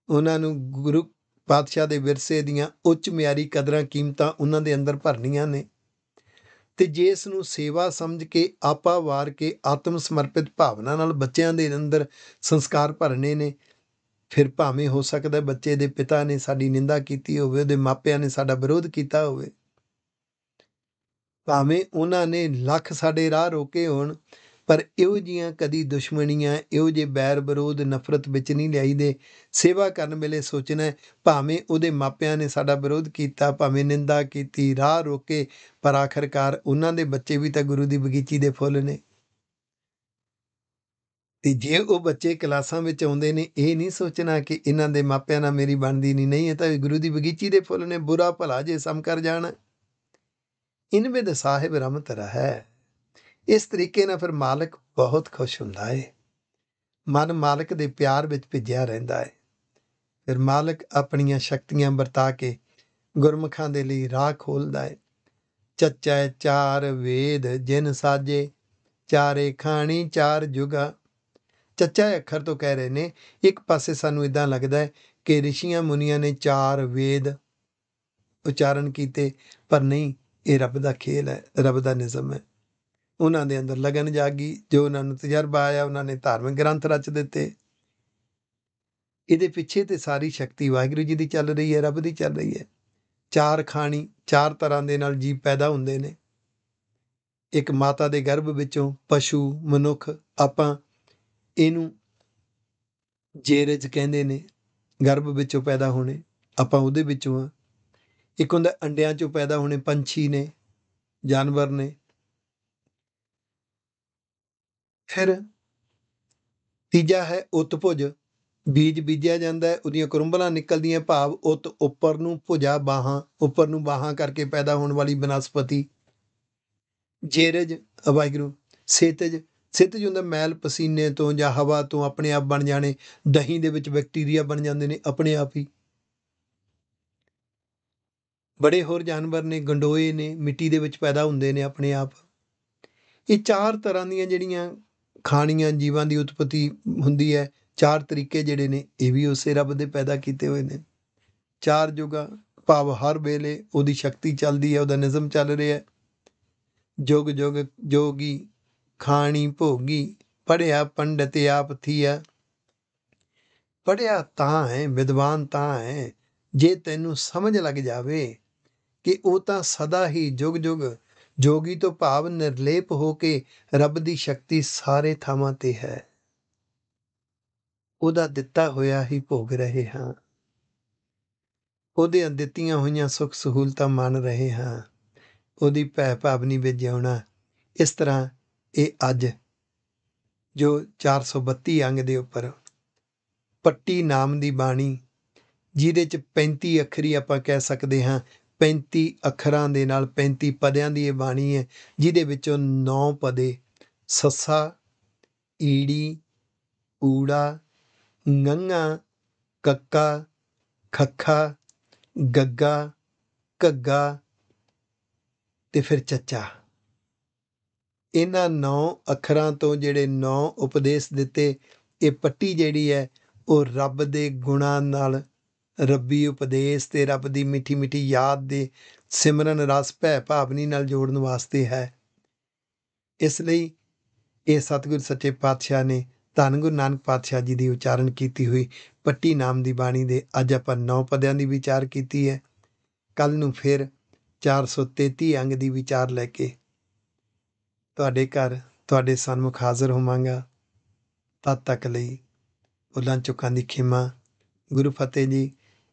ਉਹਨਾਂ ਨੂੰ ਗੁਰੂ ਪਾਤਸ਼ਾਹ ਦੇ ਵਿਰਸੇ ਦੀਆਂ ਉੱਚ ਮਿਆਰੀ ਕਦਰਾਂ ਕੀਮਤਾਂ ਉਹਨਾਂ ਦੇ ਅੰਦਰ ਭਰਨੀਆਂ ਨੇ ਤੇ ਜੇ ਇਸ ਨੂੰ ਸੇਵਾ ਸਮਝ ਕੇ ਆਪਾ ਵਾਰ ਕੇ ਆਤਮ ਸਮਰਪਿਤ ਭਾਵਨਾ ਨਾਲ ਬੱਚਿਆਂ ਦੇ ਅੰਦਰ ਸੰਸਕਾਰ ਭਰਨੇ ਨੇ ਫਿਰ ਭਾਵੇਂ ਹੋ ਸਕਦਾ ਬੱਚੇ ਦੇ ਪਿਤਾ ਨੇ ਸਾਡੀ ਨਿੰਦਾ ਕੀਤੀ ਹੋਵੇ ਉਹਦੇ ਮਾਪਿਆਂ ਨੇ ਸਾਡਾ ਵਿਰੋਧ ਕੀਤਾ ਹੋਵੇ ਭਾਵੇਂ ਉਹਨਾਂ ਨੇ ਲੱਖ ਸਾਡੇ ਰਾਹ ਰੋਕੇ ਹੋਣ ਪਰ ਇਹੋ ਜੀਆਂ ਕਦੀ ਦੁਸ਼ਮਣੀਆਂ ਇਹੋ ਜੇ ਬੈਰ ਵਿਰੋਧ ਨਫ਼ਰਤ ਵਿੱਚ ਨਹੀਂ ਲਿਆਈਦੇ ਸੇਵਾ ਕਰਨ ਵੇਲੇ ਸੋਚਣਾ ਭਾਵੇਂ ਉਹਦੇ ਮਾਪਿਆਂ ਨੇ ਸਾਡਾ ਵਿਰੋਧ ਕੀਤਾ ਭਾਵੇਂ ਨਿੰਦਾ ਕੀਤੀ ਰਾਹ ਰੋਕੇ ਪਰ ਆਖਰਕਾਰ ਉਹਨਾਂ ਦੇ ਬੱਚੇ ਵੀ ਤਾਂ ਗੁਰੂ ਦੀ ਬਗੀਚੀ ਦੇ ਫੁੱਲ ਨੇ ਤੇ ਜੇ ਉਹ ਬੱਚੇ ਕਲਾਸਾਂ ਵਿੱਚ ਆਉਂਦੇ ਨੇ ਇਹ ਨਹੀਂ ਸੋਚਣਾ ਕਿ ਇਹਨਾਂ ਦੇ ਮਾਪਿਆਂ ਨਾਲ ਮੇਰੀ ਬਣਦੀ ਨਹੀਂ ਨਹੀਂ ਇਹ ਤਾਂ ਗੁਰੂ ਦੀ ਬਗੀਚੀ ਦੇ ਫੁੱਲ ਨੇ ਬੁਰਾ ਭਲਾ ਜੇ ਸਮ ਕਰ ਜਾਣਾ ਇਨ ਦਾ ਸਾਹਿਬ ਰਮਤ ਰਹਾ ਹੈ ਇਸ ਤਰੀਕੇ ਨਾਲ ਫਿਰ ਮਾਲਕ ਬਹੁਤ ਖੁਸ਼ ਹੁੰਦਾ ਹੈ ਮਨ ਮਾਲਕ ਦੇ ਪਿਆਰ ਵਿੱਚ ਭਿੱਜਿਆ ਰਹਿੰਦਾ ਹੈ ਫਿਰ ਮਾਲਕ ਆਪਣੀਆਂ ਸ਼ਕਤੀਆਂ ਵਰਤਾ ਕੇ ਗੁਰਮਖਾਂ ਦੇ ਲਈ ਰਾਹ ਖੋਲਦਾ ਹੈ ਚੱਚੈ ਚਾਰ ਵੇਦ ਜਿਨ ਸਾਜੇ ਚਾਰੇ ਖਾਣੀ ਚਾਰ ਜੁਗਾ ਚੱਚਾ ਅੱਖਰ ਤੋਂ ਕਹਿ ਰਹੇ ਨੇ ਇੱਕ ਪਾਸੇ ਸਾਨੂੰ ਇਦਾਂ ਲੱਗਦਾ ਹੈ ਕਿ ਰਿਸ਼ੀਆਂ ਮੁਨੀਆਂ ਨੇ ਚਾਰ ਵੇਦ ਉਚਾਰਨ ਕੀਤੇ ਪਰ ਨਹੀਂ ਇਹ ਰੱਬ ਦਾ ਖੇਲ ਹੈ ਰੱਬ ਦਾ ਨਿਜ਼ਮ ਹੈ ਉਹਨਾਂ ਦੇ ਅੰਦਰ ਲਗਨ ਜਾਗੀ ਜੋ ਉਹਨਾਂ ਨੂੰ ਤਜਰਬਾ ਆਇਆ ਉਹਨਾਂ ਨੇ ਧਾਰਮਿਕ ਗ੍ਰੰਥ ਰਚ ਦਿੱਤੇ ਇਹਦੇ ਪਿੱਛੇ ਤੇ ਸਾਰੀ ਸ਼ਕਤੀ ਵਾਹਿਗੁਰੂ ਜੀ ਦੀ ਚੱਲ ਰਹੀ ਹੈ ਰੱਬ ਦੀ ਚੱਲ ਰਹੀ ਹੈ ਚਾਰ ਖਾਣੀ ਚਾਰ ਤਰ੍ਹਾਂ ਦੇ ਨਾਲ ਜੀਵ ਪੈਦਾ ਹੁੰਦੇ ਨੇ ਇੱਕ ਮਾਤਾ ਦੇ ਗਰਭ ਵਿੱਚੋਂ ਪਸ਼ੂ ਮਨੁੱਖ ਆਪਾਂ ਇਹਨੂੰ ਜੇਰਜ ਕਹਿੰਦੇ ਨੇ ਗਰਭ ਵਿੱਚੋਂ ਪੈਦਾ ਹੋਣੇ ਆਪਾਂ ਉਹਦੇ ਵਿੱਚੋਂ ਇੱਕ ਹੁੰਦਾ ਅੰਡਿਆਂ ਚੋਂ ਪੈਦਾ ਹੋਣੇ ਪੰਛੀ ਨੇ ਜਾਨਵਰ ਨੇ ਫਿਰ ਤੀਜਾ ਹੈ ਉਤਪੁਜ ਬੀਜ ਬੀਜਿਆ ਜਾਂਦਾ ਹੈ ਉਹਦੀਆਂ ਕਰੰਬਲਾਂ ਨਿਕਲਦੀਆਂ ਭਾਵ ਉਤ ਉੱਪਰ ਨੂੰ ਭੁਜਾ ਬਾਹਾਂ ਉੱਪਰ ਨੂੰ ਬਾਹਾਂ ਕਰਕੇ ਪੈਦਾ ਹੋਣ ਵਾਲੀ ਬਨਸਪਤੀ ਜੇਰਜ ਅਵਾਇਗਰੂ ਸੇਤਜ ਸਿੱਤ ਹੁੰਦਾ ਮੈਲ ਪਸੀਨੇ ਤੋਂ ਜਾਂ ਹਵਾ ਤੋਂ ਆਪਣੇ ਆਪ ਬਣ ਜਾਣੇ ਦਹੀਂ ਦੇ ਵਿੱਚ ਬੈਕਟੀਰੀਆ ਬਣ ਜਾਂਦੇ ਨੇ ਆਪਣੇ ਆਪ ਹੀ ਬੜੇ ਹੋਰ ਜਾਨਵਰ ਨੇ ਗੰਡੋਏ ਨੇ ਮਿੱਟੀ ਦੇ ਵਿੱਚ ਪੈਦਾ ਹੁੰਦੇ ਨੇ ਆਪਣੇ ਆਪ ਇਹ ਚਾਰ ਤਰ੍ਹਾਂ ਦੀਆਂ ਜਿਹੜੀਆਂ ਖਾਣੀਆਂ ਜੀਵਾਂ ਦੀ ਉਤਪਤੀ ਹੁੰਦੀ ਹੈ ਚਾਰ ਤਰੀਕੇ ਜਿਹੜੇ ਨੇ ਇਹ ਵੀ ਉਸੇ ਰੱਬ ਦੇ ਪੈਦਾ ਕੀਤੇ ਹੋਏ ਨੇ ਚਾਰ ਜੁਗਾ ਭਾਵ ਹਰ ਵੇਲੇ ਉਹਦੀ ਸ਼ਕਤੀ ਚੱਲਦੀ ਹੈ ਉਹਦਾ ਨਿਜ਼ਮ ਚੱਲ ਰਿਹਾ ਹੈ ਜੁਗ ਜੋਗ ਜੋਗੀ ਖਾਣੀ ਭੋਗੀ ਪੜਿਆ ਪੰਡਤ ਆਪ ਥੀਆ ਪੜਿਆ ਤਾਂ ਹੈ ਵਿਦਵਾਨ ਤਾਂ ਹੈ ਜੇ ਤੈਨੂੰ ਸਮਝ ਲੱਗ ਜਾਵੇ ਕਿ ਉਹ ਤਾਂ ਸਦਾ ਹੀ ਜੁਗ ਜੁਗ ਜੋਗੀ ਤੋਂ ਭਾਵ ਨਿਰਲੇਪ ਹੋ ਕੇ ਰੱਬ ਦੀ ਸ਼ਕਤੀ ਸਾਰੇ ਥਾਵਾਂ ਤੇ ਹੈ ਉਹਦਾ ਦਿੱਤਾ ਹੋਇਆ ਹੀ ਭੋਗ ਰਹੇ ਹਾਂ ਉਹਦੇ ਅੰਦਿੱਤੀਆਂ ਹੋਈਆਂ ਸੁੱਖ ਸਹੂਲਤਾਂ ਮੰਨ ਰਹੇ ਹਾਂ ਉਹਦੀ ਭੈ ਭਾਵਨੀ ਵਿੱਚ ਜਿਉਣਾ ਇਸ ਤਰ੍ਹਾਂ ਇਹ ਅੱਜ ਜੋ 432 ਅੰਗ ਦੇ ਉੱਪਰ ਪੱਟੀ ਨਾਮ ਦੀ ਬਾਣੀ ਜਿਹਦੇ ਚ 35 ਅੱਖਰੀ ਆਪਾਂ ਕਹਿ ਸਕਦੇ ਹਾਂ 35 ਅੱਖਰਾਂ ਦੇ ਨਾਲ 35 ਪਦਿਆਂ ਦੀ ਇਹ ਬਾਣੀ ਹੈ ਜਿਹਦੇ ਵਿੱਚੋਂ ਨੌ ਪਦੇ ਸੱਸਾ ਈੜੀ ਊੜਾ ਨੰਗਾ ਕੱਕਾ ਖੱਖਾ ਗੱਗਾ ਘੱਗਾ ਤੇ ਫਿਰ ਚੱਚਾ ਇਹਨਾਂ ਨੌ ਅੱਖਰਾਂ ਤੋਂ ਜਿਹੜੇ ਨੌ ਉਪਦੇਸ਼ ਦਿੱਤੇ ਇਹ ਪੱਟੀ ਜਿਹੜੀ ਹੈ ਉਹ ਰੱਬ ਦੇ ਗੁਣਾਂ ਨਾਲ ਰੱਬੀ ਉਪਦੇਸ਼ ਤੇ ਰੱਬ ਦੀ ਮਿੱਠੀ ਮਿੱਠੀ ਯਾਦ ਦੇ ਸਿਮਰਨ ਰਸ ਭੈ ਭਾਵਨੀ ਨਾਲ ਜੋੜਨ ਵਾਸਤੇ ਹੈ ਇਸ ਲਈ ਇਹ ਸਤਿਗੁਰ ਸੱਚੇ ਪਾਤਸ਼ਾਹ ਨੇ ਧੰਨ ਗੁਰੂ ਨਾਨਕ ਪਾਤਸ਼ਾਹ ਜੀ ਦੀ ਉਚਾਰਨ ਕੀਤੀ ਹੋਈ ਪੱਟੀ ਨਾਮ ਦੀ ਬਾਣੀ ਦੇ ਅੱਜ ਆਪਾਂ ਨੌ ਪਦਿਆਂ ਦੀ ਵਿਚਾਰ ਕੀਤੀ ਹੈ ਕੱਲ ਨੂੰ ਫਿਰ 433 ਅੰਗ ਦੀ ਵਿਚਾਰ ਲੈ ਕੇ ਤੁਹਾਡੇ ਘਰ ਤੁਹਾਡੇ ਸਾਹਮਣੇ ਹਾਜ਼ਰ ਹੋਵਾਂਗਾ ਤਦ ਤੱਕ ਲਈ ਉਲਾਂ ਚੁੱਕਾਂ ਦੀ ਖਿਮਾ ਗੁਰੂ ਫਤਿਹ ਜੀ